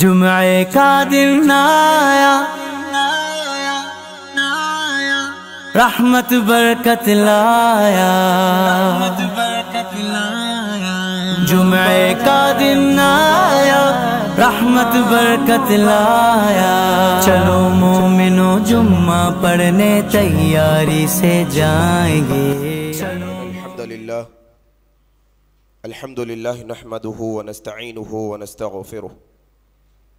जुमाए का दिन नाया रहमत बरकत लाया जुमाए का दिन आया रहमत बरकत लाया चलो मोमिनो जुम्मा पढ़ने तैयारी से जाएंगे अल्हम्दुलिल्लाह नहमदुहू व नस्तईनुहू व नस्तगफिरुहू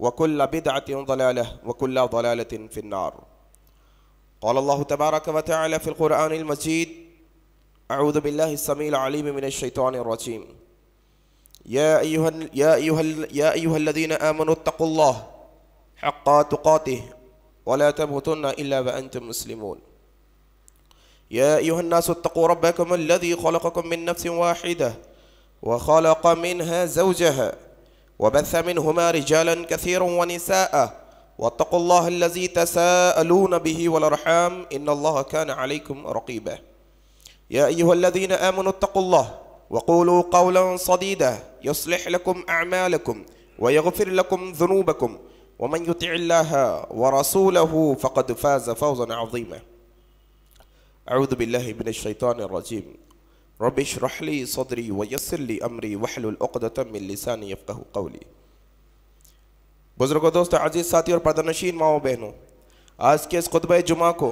وكل بدعة ضلالة وكل ضلالة في النار قال الله تبارك وتعالى في القرآن المجيد أعوذ بالله السميع العليم من الشيطان الرجيم يا أيها يا أيها يا أيها الذين آمنوا اتقوا الله حق تقاته ولا تموتن إلا وأنتم مسلمون يا أيها الناس اتقوا ربكم الذي خلقكم من نفس واحدة وخلق منها زوجها وبث منهما رجالا كثيرا ونساء واتقوا الله الذي تساءلون به والارحام ان الله كان عليكم رقيبا يا ايها الذين امنوا اتقوا الله وقولوا قولا صديدا يصلح لكم اعمالكم ويغفر لكم ذنوبكم ومن يطع الله ورسوله فقد فاز فوزا عظيما أعوذ بالله من الشيطان الرجيم रब शरह ली सदरी वयसरली अमरी वहलतम लसानी यफ़ कौली बुज़ुर्गो दोस्त अजीज़ साथी और पर्दनशीन माओ बहनों आज के इस खुतब जुमा को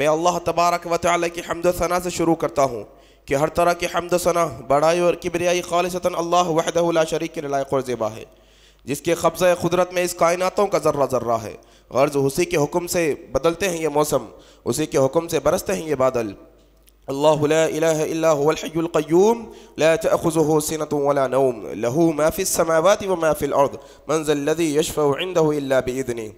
मैं अल्लाह तबारक व की हमद से शुरू करता हूँ कि हर तरह की हमद सना बड़ाई और किबरियाई खालसता अल्लाह वहदल शरीक के लायक और ज़ेबा है जिसके कब्ज़ कुदरत में इस कायनातों का जर्रा जर्रा है गर्ज उसी के हुक्म से बदलते हैं ये मौसम उसी के हुक्म से बरसते हैं ये बादल الله لا إله إلا هو الحي القيوم لا تأخذه سنة ولا نوم له ما في السماوات وما في الأرض من ذا الذي يشفع عنده إلا بإذنه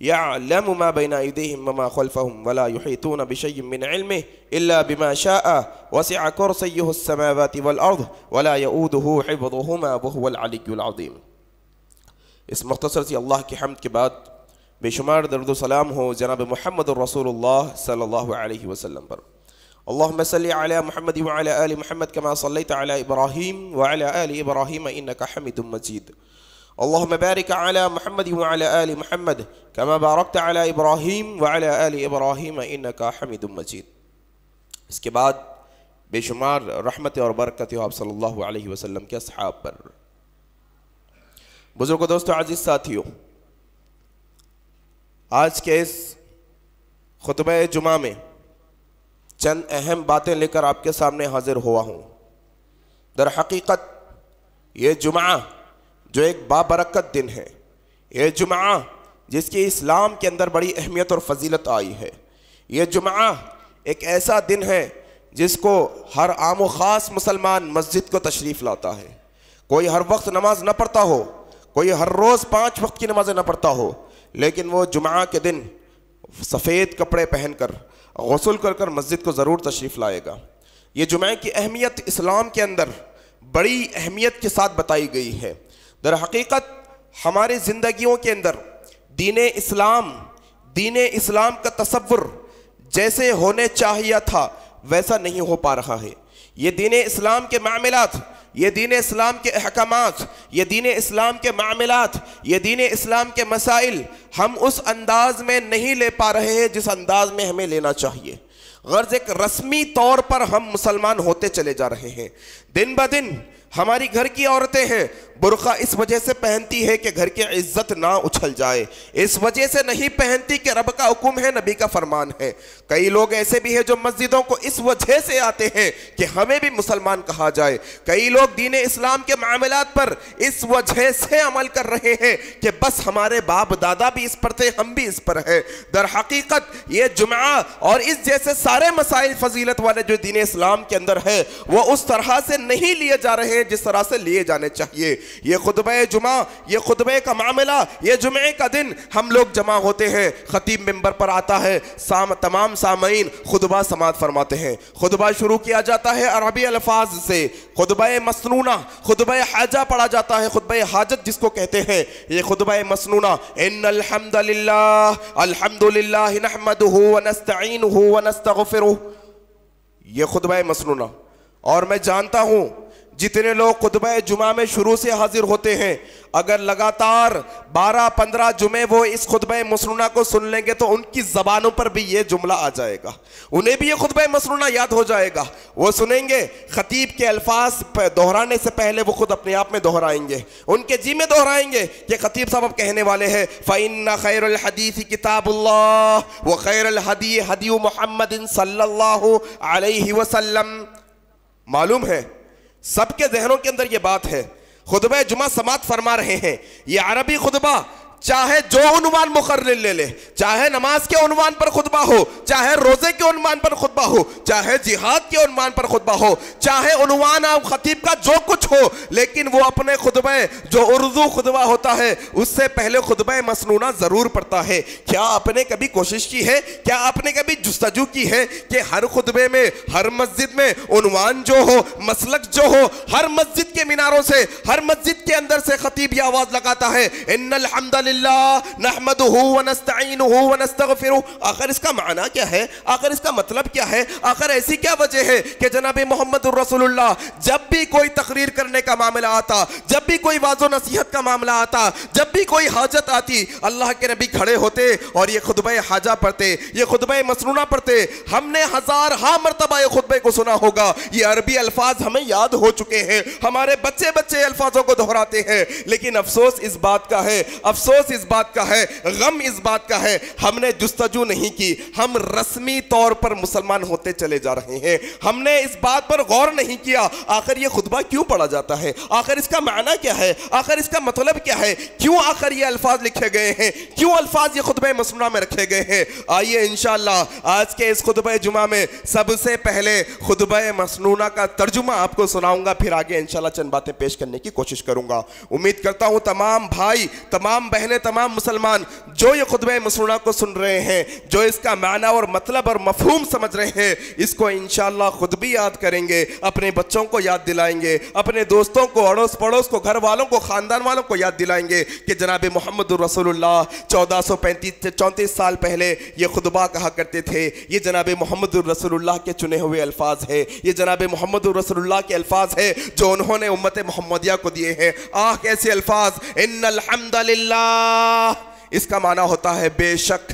يعلم ما بين أيديهم وما خلفهم ولا يحيطون بشيء من علمه إلا بما شاء وسع كرسيه السماوات والأرض ولا يؤوده حفظهما وهو العلي العظيم اس مختصر सी अल्लाह की حمد के بعد سلام दर्द جناب محمد जनाब मोहम्मद रसूलुल्लाह सल्लल्लाहु अलैहि وسلم पर اللهم صل على محمد وعلى آل محمد كما صليت على إبراهيم وعلى آل إبراهيم إنك حميد مجيد اللهم بارك على محمد وعلى آل محمد كما باركت على إبراهيم وعلى آل إبراهيم إنك حميد مجيد इसके बाद बेशुमार रहमत और बरकत صلی اللہ علیہ وسلم کے اصحاب پر बुज़ुर्गो دوستو عزیز ساتھیو आज के इस खुतब जुमा में चंद अहम बातें लेकर आपके सामने हाजिर हुआ हूँ दर हकीकत ये जुमा जो एक बाबरकत दिन है ये जुमा जिसकी इस्लाम के अंदर बड़ी अहमियत और फजीलत आई है ये जुमा एक ऐसा दिन है जिसको हर आम ख़ास मुसलमान मस्जिद को तशरीफ़ लाता है कोई हर वक्त नमाज न पढ़ता हो कोई हर रोज़ पाँच वक्त की नमाज़ें न पढ़ता हो लेकिन वो जुमा के दिन सफ़ेद कपड़े पहन कर गसल कर कर मस्जिद को ज़रूर तशरीफ़ लाएगा ये जुमे की अहमियत इस्लाम के अंदर बड़ी अहमियत के साथ बताई गई है दर हकीकत हमारे ज़िंदगियों के अंदर दीन इस्लाम दीन इस्लाम का तस्वुर जैसे होने चाहिए था वैसा नहीं हो पा रहा है ये दीन इस्लाम के मामलात ये दीन इस्लाम के अहकाम ये दीन इस्लाम के मामलात ये दीन इस्लाम के मसाइल हम उस अंदाज में नहीं ले पा रहे हैं जिस अंदाज में हमें लेना चाहिए गर्ज एक रस्मी तौर पर हम मुसलमान होते चले जा रहे हैं दिन ब दिन हमारी घर की औरतें हैं बुरखा इस वजह से पहनती है कि घर की इज्जत ना उछल जाए इस वजह से नहीं पहनती कि रब का हुक्म है नबी का फरमान है कई लोग ऐसे भी हैं जो मस्जिदों को इस वजह से आते हैं कि हमें भी मुसलमान कहा जाए कई लोग दीन इस्लाम के मामला पर इस वजह से अमल कर रहे हैं कि बस हमारे बाप दादा भी इस पर थे हम भी इस पर हैं दर हकीकत ये जुमा और इस जैसे सारे मसाइल फजीलत वाले जो दीन इस्लाम के अंदर है वह उस तरह से नहीं लिए जा रहे हैं जिस तरह से लिए जाने चाहिए ये खुतब जुमा ये खुतब का मामला ये जुमे का दिन हम लोग जमा होते हैं ख़तीब मंबर पर आता है साम तमाम सामीन खुतबा समात फरमाते हैं खुतबा शुरू किया जाता है अरबी अल्फाज से खुतब मसनूना खुतब हाजा पढ़ा जाता है खुतब हाजत जिसको कहते हैं ये खुतब मसनूना इन अलहमदिल्ला हो वनस्तीन हो ये खुतब मसनूना और मैं जानता हूं जितने लोग खुतब जुमा में शुरू से हाजिर होते हैं अगर लगातार 12-15 जुमे वो इस खुतब मसरूना को सुन लेंगे तो उनकी ज़बानों पर भी ये जुमला आ जाएगा उन्हें भी ये खुतब मसरूना याद हो जाएगा वो सुनेंगे ख़तीब के अल्फाज दोहराने से पहले वो खुद अपने आप में दोहराएंगे उनके जी में दोहराएंगे कि खतीब साहब अब कहने वाले हैं फ़ैन खैर हदीसी किताबुल्ला व खैर हदी हदी मोहम्मद सल्ला वसलम मालूम है सबके जहनों के अंदर यह बात है खुतबा जुमा समात फरमा रहे हैं ये अरबी खुतबा चाहे जो उनवान मुखर ले ले चाहे नमाज के उनवान पर खुतबा हो चाहे रोजे के उनवान पर खुतबा हो चाहे जिहाद के उनवान पर खुतबा हो चाहे उनवान आप खतीब का जो कुछ हो लेकिन वो अपने खुतबे जो उर्दू खुतबा होता है उससे पहले खुतब मसनूना ज़रूर पड़ता है क्या आपने कभी कोशिश की है क्या आपने कभी जस्तजू की है कि हर खुतबे में हर मस्जिद में उनवान जो हो मसलक जो हो हर मस्जिद के मीनारों से हर मस्जिद के अंदर से खतीब यह आवाज़ लगाता है इन आखिर इसका माना क्या है आखिर इसका मतलब क्या है आखिर ऐसी क्या वजह है कि जनाब मोहम्मद जब भी कोई तकरीर करने का मामला आता जब भी कोई वाजो नसीहत का मामला आता जब भी कोई हाजत आती अल्लाह के नबी खड़े होते और ये खुतब हाजा पढ़ते ये खुतब मसनूना पढ़ते हमने हज़ार हा मरतबा खुतबे को सुना होगा ये अरबी अल्फाज हमें याद हो चुके हैं हमारे बच्चे बच्चे अल्फाजों को दोहराते हैं लेकिन अफसोस इस बात का है अफसोस अफसोस इस बात का है गम इस बात का है हमने जस्तजू नहीं की हम रस्मी तौर पर मुसलमान होते चले जा रहे हैं हमने इस बात पर गौर नहीं किया आखिर यह खुतबा क्यों पढ़ा जाता है आखिर इसका माना क्या है आखिर इसका मतलब क्या है क्यों आखिर ये अल्फाज लिखे गए हैं क्यों अल्फाज ये खुतब मसनुआ में रखे गए हैं आइए इन आज के इस खुतब जुमा में सबसे पहले खुतब मसनूना का तर्जुमा आपको सुनाऊंगा फिर आगे इनशाला चंद बातें पेश करने की कोशिश करूंगा उम्मीद करता हूं तमाम भाई तमाम बहन बहने तमाम मुसलमान जो ये खुतब मसनूना को सुन रहे हैं जो इसका माना और मतलब और मफहूम समझ रहे हैं इसको इन खुद भी याद करेंगे अपने बच्चों को याद दिलाएंगे अपने दोस्तों को अड़ोस पड़ोस को घर वालों को ख़ानदान वालों को याद दिलाएंगे कि जनाब मोहम्मद रसोल्ला चौदह सौ पैंतीस चौंतीस साल पहले ये खुतबा कहा करते थे ये जनाब मोहम्मद रसोल्ला के चुने हुए अल्फाज है ये जनाब मोहम्मद रसोल्ला के अल्फाज है जो उन्होंने उम्मत मोहम्मदिया को दिए हैं आह कैसे अल्फाज इन अलहमदल्ला इसका माना होता है बेशक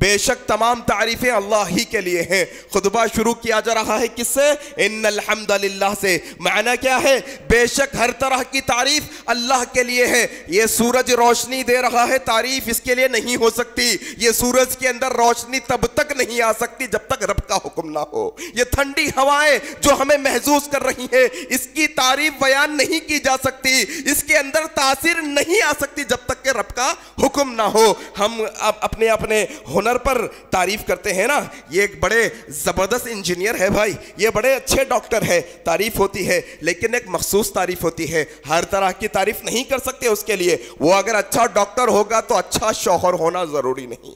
बेशक तमाम तारीफ़ें अल्लाह ही के लिए हैं खुतबा शुरू किया जा रहा है किससे इन अलहमदल्ला से मायना क्या है बेशक हर तरह की तारीफ़ अल्लाह के लिए है ये सूरज रोशनी दे रहा है तारीफ़ इसके लिए नहीं हो सकती ये सूरज के अंदर रोशनी तब तक नहीं आ सकती जब तक रब का हुक्म ना हो ये ठंडी हवाएं जो हमें महसूस कर रही हैं इसकी तारीफ बयान नहीं की जा सकती इसके अंदर तासीर नहीं आ सकती जब तक के रब का हुक्म ना हो हम अपने अपने हुनर कलर पर तारीफ करते हैं ना ये एक बड़े ज़बरदस्त इंजीनियर है भाई ये बड़े अच्छे डॉक्टर है तारीफ होती है लेकिन एक मखसूस तारीफ होती है हर तरह की तारीफ नहीं कर सकते उसके लिए वो अगर अच्छा डॉक्टर होगा तो अच्छा शोहर होना ज़रूरी नहीं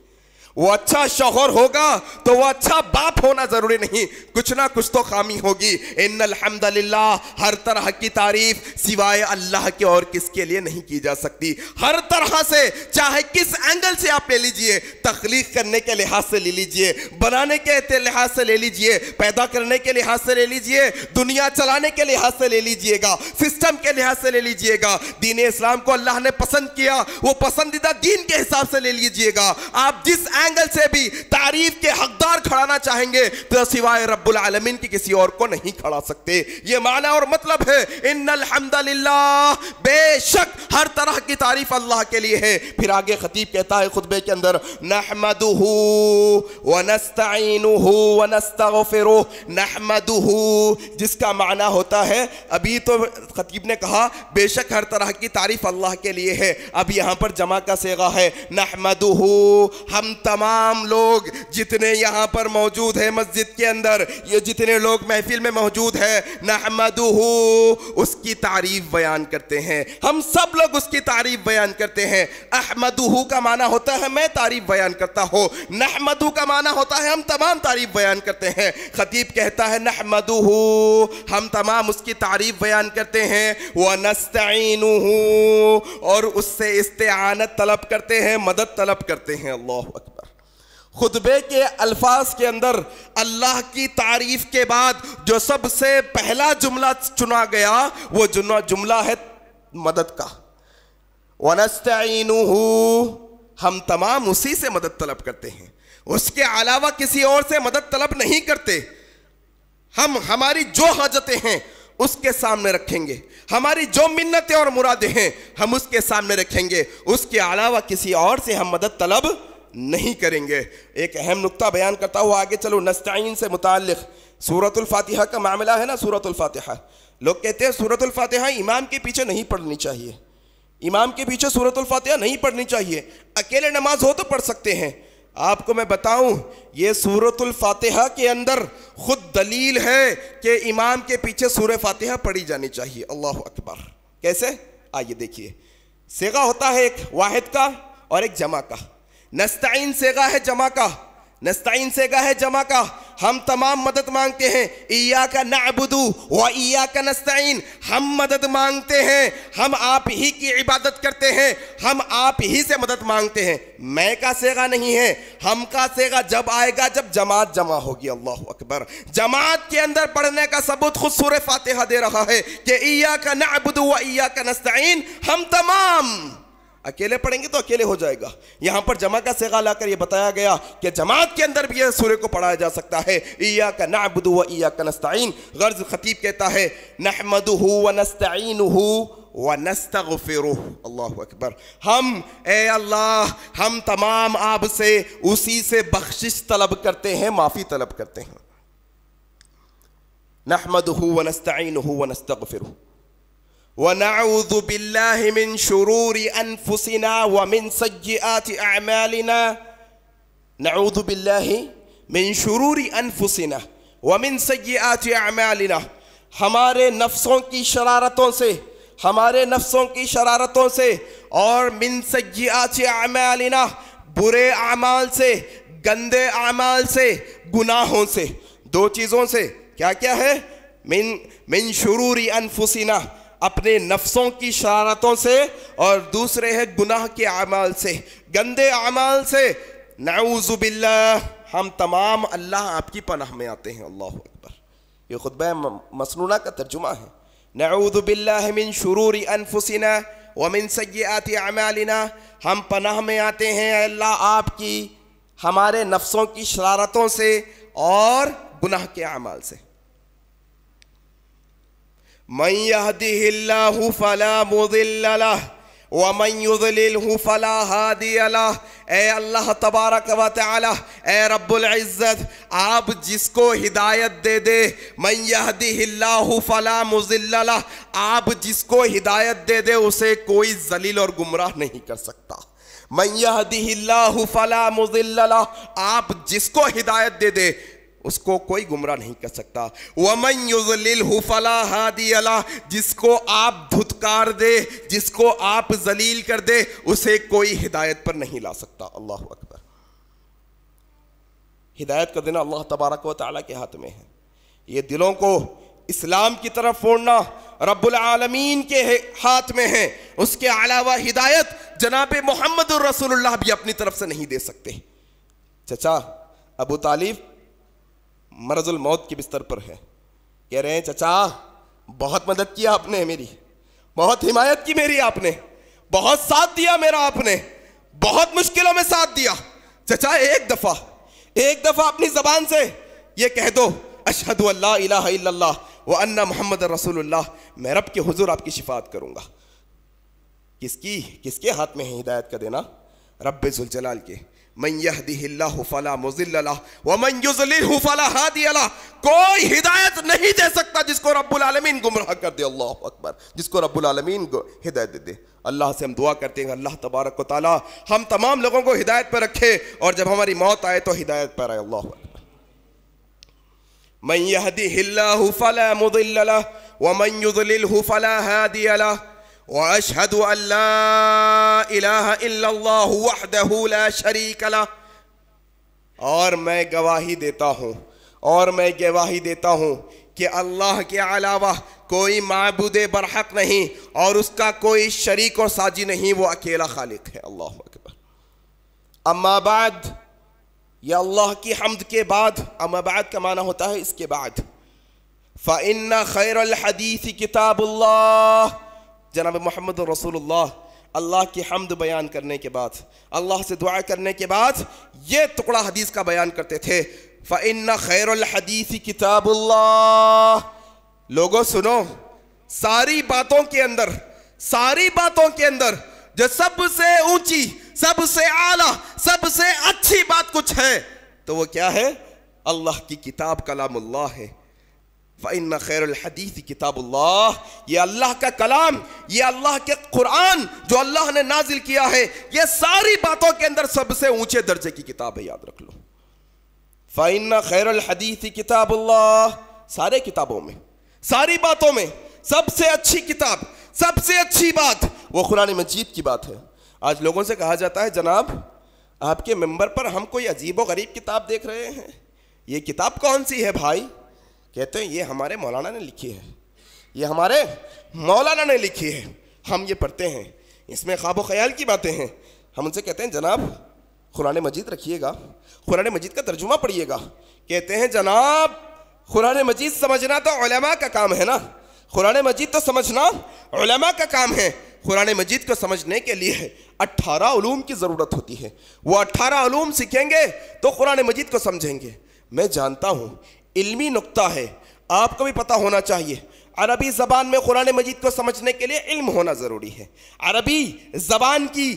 वो अच्छा शोहर होगा तो वो अच्छा बाप होना जरूरी नहीं कुछ ना कुछ तो खामी होगी इन अलहमदल्ला हर तरह की तारीफ सिवाय अल्लाह के और किसके लिए नहीं की जा सकती हर तरह से चाहे किस एंगल से आप ले लीजिए तख्लीक करने के लिहाज से ले लीजिए बनाने के लिहाज से ले लीजिए पैदा करने के लिहाज से ले लीजिए दुनिया चलाने के लिहाज से ले लीजिएगा सिस्टम के लिहाज से ले लीजिएगा दीन इस्लाम को अल्लाह ने पसंद किया वो पसंदीदा दीन के हिसाब से ले लीजिएगा आप जिस एंगल से भी तारीफ के हकदार खड़ाना चाहेंगे तो सिवाय रब्बुल आलमीन की किसी और को नहीं खड़ा सकते ये माना और मतलब है इन अल्हम्दुलिल्लाह बेशक हर तरह की तारीफ अल्लाह के लिए है फिर आगे खतीब कहता है खुतबे के अंदर नहमदहू वनस्तईनुहू वनस्तगफिरु नहमदहू जिसका माना होता है अभी तो खतीब ने कहा बेशक हर तरह की तारीफ अल्लाह के लिए है अब यहां पर जमा का सेगा है हम तो तमाम लोग जितने यहाँ पर मौजूद हैं मस्जिद के अंदर ये जितने लोग महफिल में मौजूद हैं नहमदू उसकी तारीफ बयान करते हैं हम सब लोग उसकी तारीफ बयान करते हैं अहमदू का माना होता है मैं तारीफ बयान करता हूँ नहमदू का माना होता है हम तमाम तारीफ बयान करते हैं खतीब कहता है नहमदू हम तमाम उसकी तारीफ बयान करते हैं वह नस्तीन और उससे इस्तेनत तलब करते हैं मदद तलब करते हैं अल्लाह अकबर खुतबे के अल्फाज के अंदर अल्लाह की तारीफ के बाद जो सबसे पहला जुमला चुना गया वो जुना जुमला है मदद का वनस्तीन हम तमाम उसी से मदद तलब करते हैं उसके अलावा किसी और से मदद तलब नहीं करते हम हमारी जो हाजतें हैं उसके सामने रखेंगे हमारी जो मिन्नतें और मुरादें हैं हम उसके सामने रखेंगे उसके अलावा किसी और से हम मदद तलब नहीं करेंगे एक अहम नुकता बयान करता हुआ आगे चलो नस्ताइन से मुतल सूरतुल्फातिहा का मामला है ना सूरतुल्फातिहा लोग कहते हैं सूरतुल्फातिहा इमाम के पीछे नहीं पढ़नी चाहिए इमाम के पीछे सूरतुल्फातिहा नहीं पढ़नी चाहिए अकेले नमाज हो तो पढ़ सकते हैं आपको मैं बताऊं ये सूरतुल फातिहा के अंदर खुद दलील है कि इमाम के पीछे सूर फातिहा पढ़ी जानी चाहिए अल्लाह अकबर कैसे आइए देखिए सेगा होता है एक वाहिद का और एक जमा का नस्ताइन सेगा है जमा का नस्ताइन सेगा है जमा का हम तमाम मदद मांगते हैं ईया का नाबुदू व ईया का नस्ताइन हम मदद मांगते हैं हम आप ही की इबादत करते हैं हम आप ही से मदद मांगते हैं मैं का सेगा नहीं है हम का सेगा जब आएगा जब जमात जमा होगी अल्लाह अकबर जमात के अंदर पढ़ने का सबूत खुद सूर फातिहा दे रहा है कि ईया का नाबुदू व ईया का नस्ताइन हम तमाम अकेले पढ़ेंगे तो अकेले हो जाएगा यहां पर जमा का सेगा लाकर यह बताया गया कि जमात के अंदर भी यह सूर्य को पढ़ाया जा सकता है ईया का नाबुद व ईया का नस्ताइन गर्ज खतीब कहता है नहमद व नस्ताइन व नस्तफ़िर अल्लाह अकबर हम ए अल्लाह हम तमाम आप से उसी से बख्शिश तलब करते हैं माफ़ी तलब करते हैं नहमद व नस्ताइन हु व नस्तफ़िर ونعوذ بالله من شرور أنفسنا ومن سيئات أعمالنا نعوذ بالله من شرور أنفسنا ومن سيئات أعمالنا ہمارے نفسوں کی شرارتوں سے ہمارے نفسوں کی شرارتوں سے اور من سیئات اعمالنا برے اعمال سے گندے اعمال سے گناہوں سے دو چیزوں سے کیا کیا ہے من من شرور انفسنا अपने नफ्सों की शरारतों से और दूसरे है गुनाह के अमाल से गंदे अमाल से नाउज़ुबिल्ला हम तमाम अल्लाह आपकी पनाह में आते हैं अल्लाह अकबर ये खुतब मसनूना का तर्जुमा है मिन शुरूर अनफुसिना वमिन सयात अमालिना हम पनाह में आते हैं अल्लाह आपकी हमारे नफ्सों की शरारतों से और गुनाह के अमाल से मन यहदिल्लाहु फला मुदिल्लला व मन युदलिलहु फला हादियला ए अल्लाह तबारक व तआला ए रब्बुल इज़्ज़त आप जिसको हिदायत दे दे मन यहदिल्लाहु फला मुजिल्लला आप जिसको हिदायत दे दे उसे कोई जलील और गुमराह नहीं कर सकता मन यहदिल्लाहु फला मुजिल्लला आप जिसको हिदायत दे दे उसको कोई गुमराह नहीं कर सकता वमन युजलिल हुफला हादी अला जिसको आप धुतकार दे जिसको आप जलील कर दे उसे कोई हिदायत पर नहीं ला सकता अल्लाह अकबर हिदायत का देना अल्लाह तबारक व ताली के हाथ में है ये दिलों को इस्लाम की तरफ फोड़ना रबालमीन के हाथ में है उसके अलावा हिदायत जनाब मोहम्मद रसोल्ला भी अपनी तरफ से नहीं दे सकते चचा अबू तालिब मरजुल मौत के बिस्तर पर है कह रहे हैं चचा बहुत मदद किया आपने मेरी बहुत हिमायत की मेरी आपने बहुत साथ दिया मेरा आपने बहुत मुश्किलों में साथ दिया चचा एक दफ़ा एक दफ़ा अपनी ज़बान से ये कह दो अशहद अल्लाह वह अन्ना मोहम्मद रसूलुल्लाह मैं रब के हुजूर आपकी शिफात करूंगा किसकी किसके हाथ में है हिदायत का देना रब जुलजलाल के फला मुजिल्ला वमन फला हादी कोई हिदायत नहीं दे सकता जिसको रब्बुल आलमीन गुमराह कर दे अल्लाह अकबर जिसको रब्बुल आलमीन को हिदायत दे दे अल्लाह से हम दुआ करते हैं अल्लाह तबारक ताला हम तमाम लोगों को हिदायत पर रखे और जब हमारी मौत आए तो हिदायत पर आए अल्लाह मैं यहदी फला मुदिल्ला वमन फला हादी अला واشهد ان لا इलाह इल्लल्लाहु वहदहु ला शरीक ला और मैं गवाही देता हूँ और मैं गवाही देता हूँ कि अल्लाह के अलावा कोई मबूद बरहक नहीं और उसका कोई शरीक और साजी नहीं वो अकेला खालिक है अल्लाह अकबर अम्माबाद या अल्लाह की हमद के बाद अम्माबाद का माना होता है इसके बाद फ़ाइन्ना खैर हदीसी किताबुल्लाह जनाब मोहम्मद रसूलुल्लाह अल्लाह की हमद बयान करने के बाद अल्लाह से दुआ करने के बाद ये टुकड़ा हदीस का बयान करते थे खैर खैरहदीसी किताबुल्लाह लोगो सुनो सारी बातों के अंदर सारी बातों के अंदर जो सबसे ऊंची सबसे आला सबसे अच्छी बात कुछ है तो वो क्या है अल्लाह की किताब कलामुल्लाह है फ़ैन खैर हदीस किताबुल्लाह ये अल्लाह का कलाम ये अल्लाह के कुरान जो अल्लाह ने नाजिल किया है ये सारी बातों के अंदर सबसे ऊंचे दर्जे की किताब है याद रख लो फ़ैन खैर हदीस किताबुल्लाह सारे किताबों में सारी बातों में सबसे अच्छी किताब सबसे अच्छी बात वो कुरान मजीद की बात है आज लोगों से कहा जाता है जनाब आपके मेम्बर पर हम कोई अजीब व गरीब किताब देख रहे हैं ये किताब कौन सी है भाई कहते हैं ये हमारे मौलाना ने लिखी है ये हमारे मौलाना ने लिखी है हम ये पढ़ते हैं इसमें ख्वाब ख्याल की बातें हैं हम उनसे कहते हैं जनाब कुरान मजीद रखिएगा कुरान मजीद का तर्जुमा पढ़िएगा कहते हैं जनाब कुरान मजीद समझना तो उलमा का काम है ना कुरान मजीद तो समझना उलमा का काम है कुरान मजीद को समझने के लिए अट्ठारह ूम की ज़रूरत होती है वो अट्ठारह ूम सीखेंगे तो कुरान मजीद को समझेंगे मैं जानता हूँ इल्मी नुकता है आपको भी पता होना चाहिए अरबी ज़बान में कुरान मजीद को समझने के लिए इल्म होना ज़रूरी है अरबी ज़बान की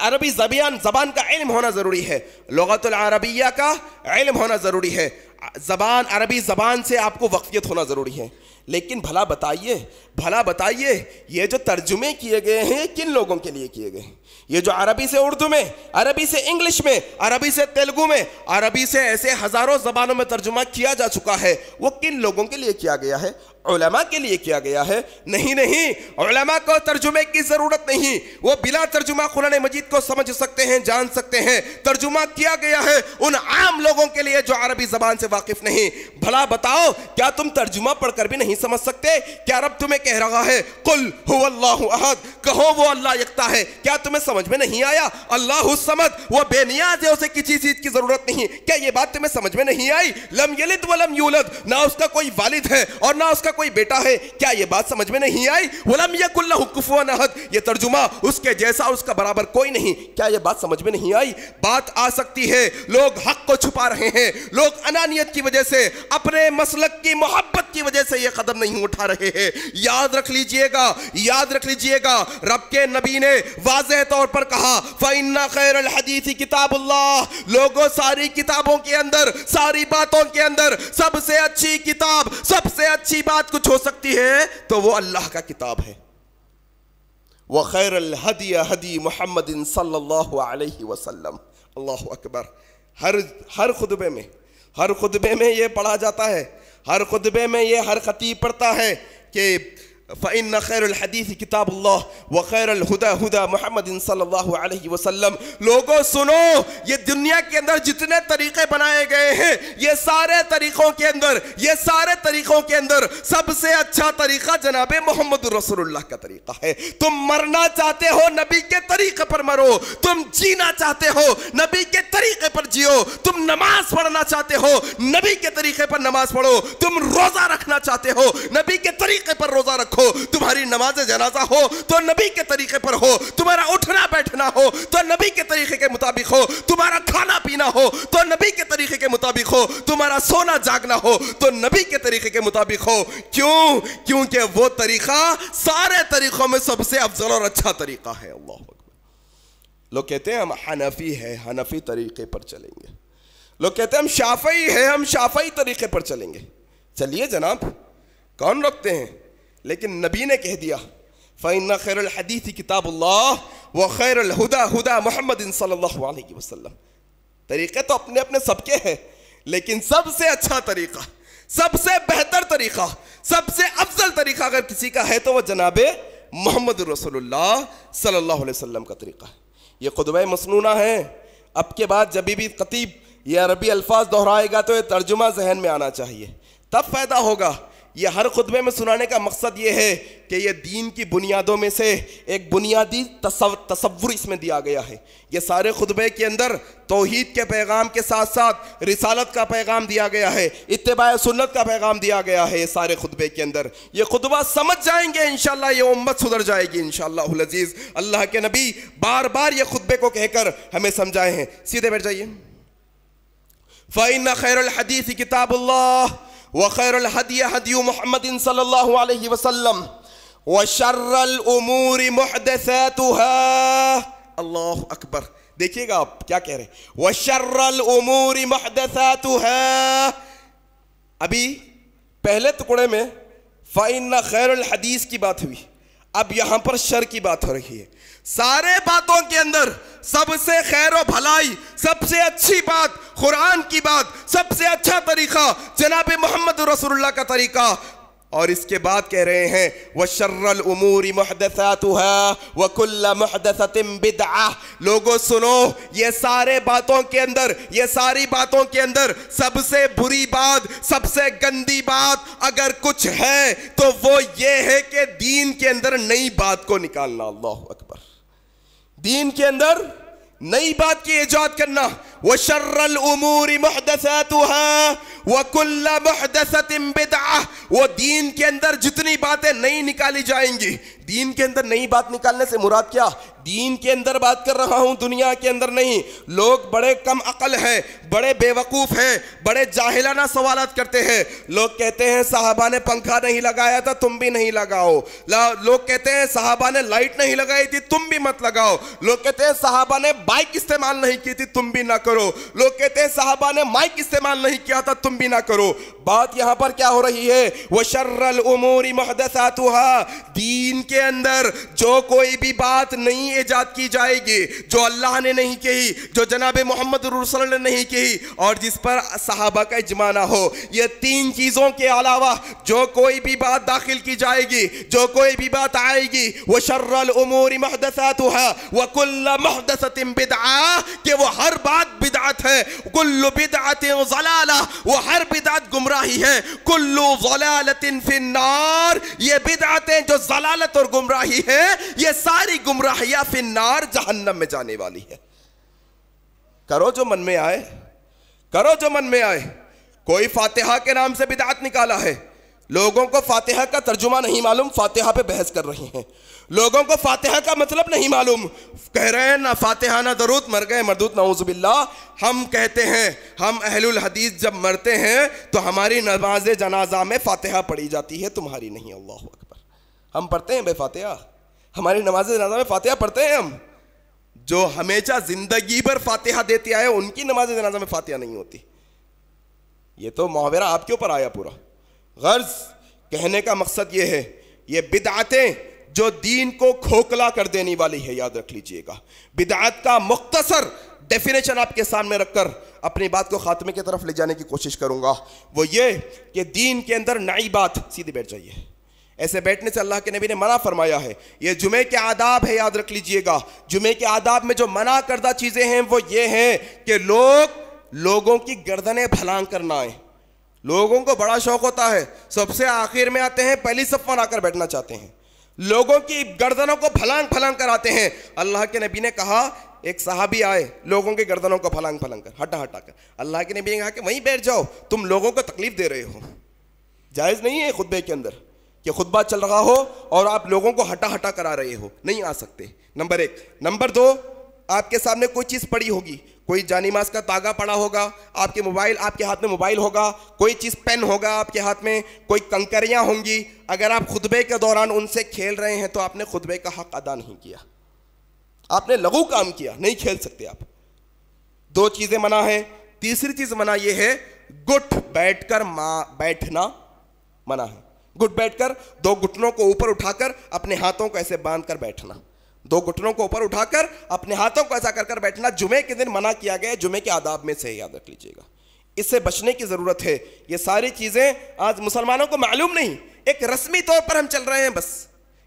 अरबी जबियान ज़बान का इल्म होना ज़रूरी है लगातुल अरबिया का इल्म होना ज़रूरी है ज़बान अरबी ज़बान से आपको वक्फियत होना ज़रूरी है लेकिन भला बताइए भला बताइए ये जो तर्जुमे किए गए हैं किन लोगों के लिए किए गए ये जो अरबी से उर्दू में अरबी से इंग्लिश में अरबी से तेलुगू में अरबी से ऐसे हज़ारों ज़बानों में तर्जुमा किया जा चुका है वो किन लोगों के लिए किया गया है उलमा के लिए किया गया है नहीं नहीं उलमा को तर्जुमे की ज़रूरत नहीं वो बिला तर्जुमा कुरान मजीद को समझ सकते हैं जान सकते हैं तर्जुमा किया गया है उन आम लोगों के लिए जो अरबी ज़बान से वाकिफ नहीं भला बताओ क्या तुम तर्जुमा पढ़कर भी नहीं समझ सकते क्या रब तुम्हें कह रहा है कुल अहद कहो वो अल्लाह यकता है क्या तुम्हें समझ में नहीं आया अल्लाह समद वो बेनियाज है उसे किसी चीज की जरूरत नहीं क्या ये बात तुम्हें समझ में नहीं आई लम यलिद वलम यूलद ना उसका कोई वालिद है और ना उसका कोई बेटा है क्या ये बात समझ में नहीं आई वलम यकुल्ला हुकुफुअन अहद ये तर्जुमा उसके जैसा उसका बराबर कोई नहीं क्या ये बात समझ में नहीं आई बात आ सकती है लोग हक को छुपा रहे हैं लोग अनानियत इंसानियत की वजह से अपने मसलक की मोहब्बत की वजह से ये कदम नहीं उठा रहे हैं याद रख लीजिएगा याद रख लीजिएगा रब के नबी ने वाज तौर पर कहा फ़ैन्ना खैर हदीसी किताबुल्लाह लोगों सारी किताबों के अंदर सारी बातों के अंदर सबसे अच्छी किताब सबसे अच्छी बात कुछ हो सकती है तो वो अल्लाह का किताब है वह खैर हदी हदी मोहम्मद सल्ला वसलम अल्लाह अकबर हर हर खुतबे में हर खुतबे में ये पढ़ा जाता है हर खुतबे में ये हर खतीब पढ़ता है कि فإن خير الحديث كتاب الله وخير الهدى هدى محمد صلى الله عليه وسلم لوگوں سنو یہ دنیا کے اندر جتنے طریقے بنائے گئے ہیں یہ سارے طریقوں کے اندر یہ سارے طریقوں کے اندر سب سے اچھا طریقہ جناب محمد رسول اللہ کا طریقہ ہے تم مرنا چاہتے ہو نبی کے طریقے پر مرو تم جینا چاہتے ہو نبی کے طریقے پر جیو تم نماز پڑھنا چاہتے ہو نبی کے طریقے پر نماز پڑھو تم روزہ رکھنا چاہتے ہو نبی کے طریقے پر روزہ رکھو हो तुम्हारी नमाज जनाजा हो तो नबी के तरीके पर हो तुम्हारा उठना बैठना हो तो नबी के तरीके के मुताबिक हो तुम्हारा खाना पीना हो तो नबी के तरीके के मुताबिक हो तुम्हारा सोना जागना हो तो नबी के तरीके के मुताबिक हो क्यों क्योंकि वो तरीका सारे तरीकों में सबसे अफजल और अच्छा तरीका है अल्लाह लोग कहते हैं हम हनफी है हनफी तरीके पर चलेंगे लोग कहते हैं हम शाफई है हम शाफई तरीके पर चलेंगे चलिए जनाब कौन रखते हैं लेकिन नबी ने कह दिया फ़ैन खैर हदीसी किताब व खैर हुदा हुदा मोहम्मद वसल्लम तरीक़े तो अपने अपने सबके हैं लेकिन सबसे अच्छा तरीक़ा सबसे बेहतर तरीक़ा सबसे अफजल तरीक़ा अगर किसी का है तो वह जनाब मोहम्मद रसोल्ला सल्ला वसम का तरीक़ा ये खुदब मसनूना है अब के बाद जब भी कतीब ये अरबी अल्फाज दोहराएगा तो ये तर्जुमा जहन में आना चाहिए तब फ़ायदा होगा ये हर खुतबे में सुनाने का मकसद ये है कि ये दीन की बुनियादों में से एक बुनियादी तस्वुर इसमें दिया गया है ये सारे खुतबे के अंदर तोहद के पैगाम के साथ साथ रिसालत का पैगाम दिया गया है इतबा सुन्नत का पैगाम दिया गया है ये सारे खुतबे के अंदर ये खुतबा समझ जाएंगे इन ये उम्मत सुधर जाएगी इन शजीज अल्लाह के नबी बार बार ये खुतबे को कहकर हमें समझाए हैं सीधे बैठ जाइए फ़ैन खैर हदीसी किताबुल्ला هدي محمد صلى मोहम्मद عليه وسلم وشر الامور محدثاتها الله अकबर देखिएगा आप क्या कह रहे हैं व शर्रल है अभी पहले टुकड़े में फ़ाइन खैर हदीस की बात हुई अब यहां पर शर की बात हो रही है सारे बातों के अंदर सबसे खैर भलाई सबसे अच्छी बात कुरान की बात सबसे अच्छा तरीक़ा जनाब मोहम्मद रसोल्ला का तरीक़ा और इसके बाद कह रहे हैं वह शर्रल उमूरी महदसात वकुल्ला लोगों सुनो ये सारे बातों के अंदर ये सारी बातों के अंदर सबसे बुरी बात सबसे गंदी बात अगर कुछ है तो वो ये है कि दीन के अंदर नई बात को निकालना अल्लाह अकबर दीन के अंदर नई बात की ईजाद करना वशर्र उमूरी महदसा वकुल्ला महदसतिम बिदआ वो के अंदर जितनी बातें नई निकाली जाएंगी दीन के अंदर नई बात निकालने से मुराद क्या दीन के अंदर बात कर रहा हूँ दुनिया के अंदर नहीं लोग बड़े कम अकल हैं बड़े बेवकूफ़ हैं बड़े जाहिलाना सवालत करते हैं लोग कहते हैं साहबा ने पंखा नहीं लगाया था तुम भी नहीं लगाओ लोग कहते हैं साहबा ने लाइट नहीं लगाई थी तुम भी मत लगाओ लोग कहते हैं साहबा ने बाइक इस्तेमाल नहीं की थी तुम भी ना करो करो लोग कहते हैं साहबा ने माइक इस्तेमाल नहीं किया था तुम भी ना करो बात यहां पर क्या हो रही है वह शर्रल उमूरी महदसातुहा दीन के अंदर जो कोई भी बात नहीं ईजाद की जाएगी जो अल्लाह ने नहीं कही जो जनाब मोहम्मद ने नहीं कही और जिस पर साहबा का इजमा हो यह तीन चीज़ों के अलावा जो कोई भी बात दाखिल की जाएगी जो कोई भी बात आएगी वह शर्रल उमूरी महदसातुहा वकुल्ला महदसतिम बिदआ के वो हर बात बिदात है कुल्लु बिदात जलाला वो हर बिदात गुमराही है कुल्लु जलालतिन फिन्नार ये बिदातें जो जलालत और गुमराही है ये सारी गुमराहिया फिन्नार जहन्नम में जाने वाली है करो जो मन में आए करो जो मन में आए कोई फातिहा के नाम से बिदात निकाला है लोगों को फातिहा का तर्जुमा नहीं मालूम फातिहा पे बहस कर रहे हैं लोगों को फातिहा का मतलब नहीं मालूम कह रहे हैं ना फातिहा ना दरूद मर गए मरदूत नवजुबिल्ला हम कहते हैं हम अहलुल हदीस जब मरते हैं तो हमारी नमाज जनाजा में फातिहा पढ़ी जाती है तुम्हारी नहीं अल्लाह अकबर हम पढ़ते हैं फातिहा हमारी नमाज जनाजा में फातिहा पढ़ते हैं हम जो हमेशा ज़िंदगी भर फातिहा देते आए उनकी नमाज जनाजा में फातिहा नहीं होती ये तो मुहावरा आपके ऊपर आया पूरा गर्ज कहने का मकसद ये है ये बिदातें जो दीन को खोखला कर देने वाली है याद रख लीजिएगा बिदात का मुख्तसर डेफिनेशन आपके सामने रखकर अपनी बात को खात्मे की तरफ ले जाने की कोशिश करूंगा वो ये कि दीन के अंदर नई बात सीधे बैठ जाइए ऐसे बैठने से अल्लाह के नबी ने मना फरमाया है ये जुमे के आदाब है याद रख लीजिएगा जुमे के आदाब में जो मना करदा चीज़ें हैं वो ये हैं कि लोग लोगों की गर्दनें भलांग करना है लोगों को बड़ा शौक होता है सबसे आखिर में आते हैं पहली सफ़ा आकर बैठना चाहते हैं लोगों की गर्दनों को फलांग फलांग कराते हैं अल्लाह के नबी ने कहा एक साहबी आए लोगों के गर्दनों को फलांग फलांग कर हटा हटा कर अल्लाह के नबी ने कहा कि वहीं बैठ जाओ तुम लोगों को तकलीफ दे रहे हो जायज़ नहीं है खुतबे के अंदर कि खुतबा चल रहा हो और आप लोगों को हटा हटा करा रहे हो नहीं आ सकते नंबर एक नंबर दो आपके सामने कोई चीज़ पड़ी होगी कोई जानी मास का तागा पड़ा होगा आपके मोबाइल आपके हाथ में मोबाइल होगा कोई चीज़ पेन होगा आपके हाथ में कोई कंकरियाँ होंगी अगर आप खुतबे के दौरान उनसे खेल रहे हैं तो आपने खुतबे का हक अदा नहीं किया आपने लघु काम किया नहीं खेल सकते आप दो चीज़ें मना है तीसरी चीज़ मना यह है गुट बैठकर कर बैठना मना है गुट बैठकर दो घुटनों को ऊपर उठाकर अपने हाथों को ऐसे बांध कर बैठना दो घुटनों को ऊपर उठाकर अपने हाथों को ऐसा कर कर बैठना जुमे के दिन मना किया गया जुमे के आदाब में से याद रख लीजिएगा इससे बचने की ज़रूरत है ये सारी चीज़ें आज मुसलमानों को मालूम नहीं एक रस्मी तौर पर हम चल रहे हैं बस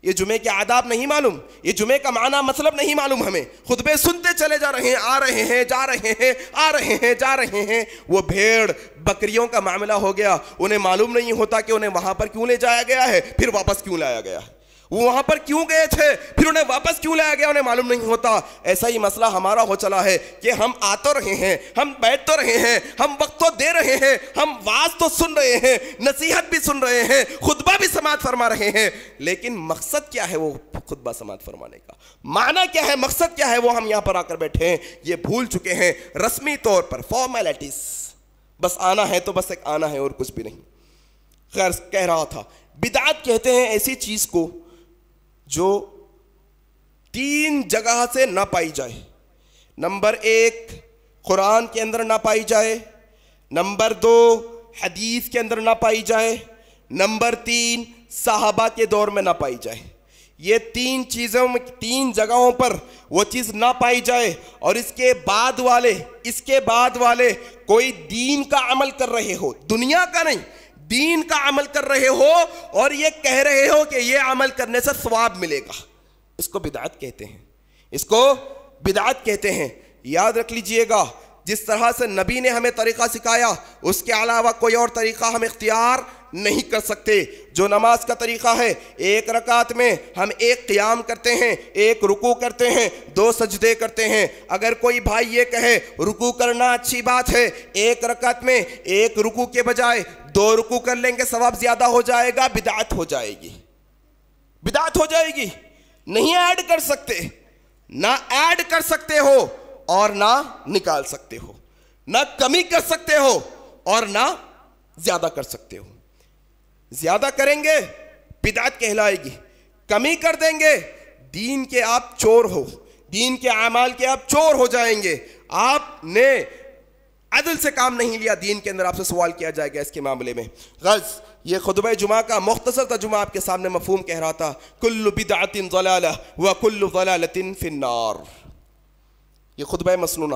ये जुमे के आदाब नहीं मालूम ये जुमे का माना मतलब नहीं मालूम हमें खुतबे सुनते चले जा रहे हैं आ रहे हैं जा रहे हैं आ रहे हैं जा रहे हैं वो भेड़ बकरियों का मामला हो गया उन्हें मालूम नहीं होता कि उन्हें वहाँ पर क्यों ले जाया गया है फिर वापस क्यों लाया गया है वो वहां पर क्यों गए थे फिर उन्हें वापस क्यों लाया गया उन्हें मालूम नहीं होता ऐसा ही मसला हमारा हो चला है कि हम आ तो रहे हैं हम बैठ तो रहे हैं हम वक्त तो दे रहे हैं हम वाज तो सुन रहे हैं नसीहत भी सुन रहे हैं खुतबा भी समाज फरमा रहे हैं लेकिन मकसद क्या है वो खुतबा समाज फरमाने का माना क्या है मकसद क्या है वो हम यहां पर आकर बैठे हैं ये भूल चुके हैं रस्मी तौर पर फॉर्मेलिटीज बस आना है तो बस एक आना है और कुछ भी नहीं खैर कह रहा था बिदात कहते हैं ऐसी चीज़ को जो तीन जगह से ना पाई जाए नंबर एक कुरान के अंदर ना पाई जाए नंबर दो हदीस के अंदर ना पाई जाए नंबर तीन साहबा के दौर में ना पाई जाए ये तीन चीज़ों में तीन जगहों पर वो चीज़ ना पाई जाए और इसके बाद वाले इसके बाद वाले कोई दीन का अमल कर रहे हो दुनिया का नहीं दीन का अमल कर रहे हो और ये कह रहे हो कि ये अमल करने से स्वाब मिलेगा इसको बिदात कहते हैं इसको बिदात कहते हैं याद रख लीजिएगा जिस तरह से नबी ने हमें तरीक़ा सिखाया उसके अलावा कोई और तरीक़ा हम इख्तियार नहीं कर सकते जो नमाज का तरीक़ा है एक रकात में हम एक क्याम करते हैं एक रुकू करते हैं दो सजदे करते हैं अगर कोई भाई ये कहे रुकू करना अच्छी बात है एक रकात में एक रुकू के बजाय दो रुकू कर लेंगे सवाब ज्यादा हो जाएगा बिदात हो जाएगी बिदात हो जाएगी नहीं ऐड कर सकते ना ऐड कर सकते हो और ना निकाल सकते हो ना कमी कर सकते हो और ना ज्यादा कर सकते हो ज्यादा करेंगे बिदात कहलाएगी कमी कर देंगे दीन के आप चोर हो दीन के अमाल के आप चोर हो जाएंगे आपने अदल से काम नहीं लिया दीन के अंदर आपसे सवाल किया जाएगा इसके मामले में गर्ज ये खुदब जुमा का मुख्तसर तजुमा आपके सामने मफहूम कह रहा था कुल्लु बिदातिन व कुल्लु फिन्नार ये खुदब मसनूना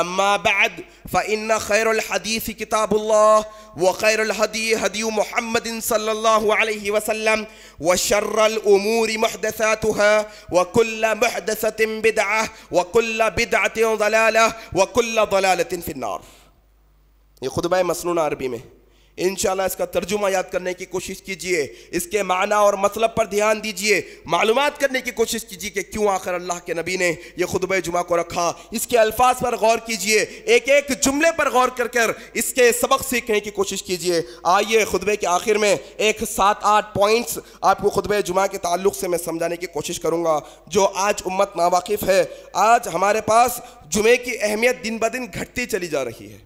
أما بعد فإن خير الحديث كتاب الله وخير الهدي هدي محمد صلى الله عليه وسلم وشر الأمور محدثاتها وكل محدثة بدعة وكل بدعة ضلالة وكل ضلالة في النار يخذ खुद مسنون عربي अरबी इन इसका तर्जुमा याद करने की कोशिश कीजिए इसके माना और मतलब पर ध्यान दीजिए मालूम करने की कोशिश कीजिए कि क्यों आखिर अल्लाह के नबी ने यह खुतब जुमा को रखा इसके अल्फाज पर गौर कीजिए एक एक जुमले पर गौर कर कर इसके सबक सीखने की कोशिश कीजिए आइए खुतबे के आखिर में एक सात आठ पॉइंट्स आपको खुतब जुमा के ताल्लुक से मैं समझाने की कोशिश करूँगा जो आज उम्मत नावाकिफ़ है आज हमारे पास जुमे की अहमियत दिन ब दिन घटती चली जा रही है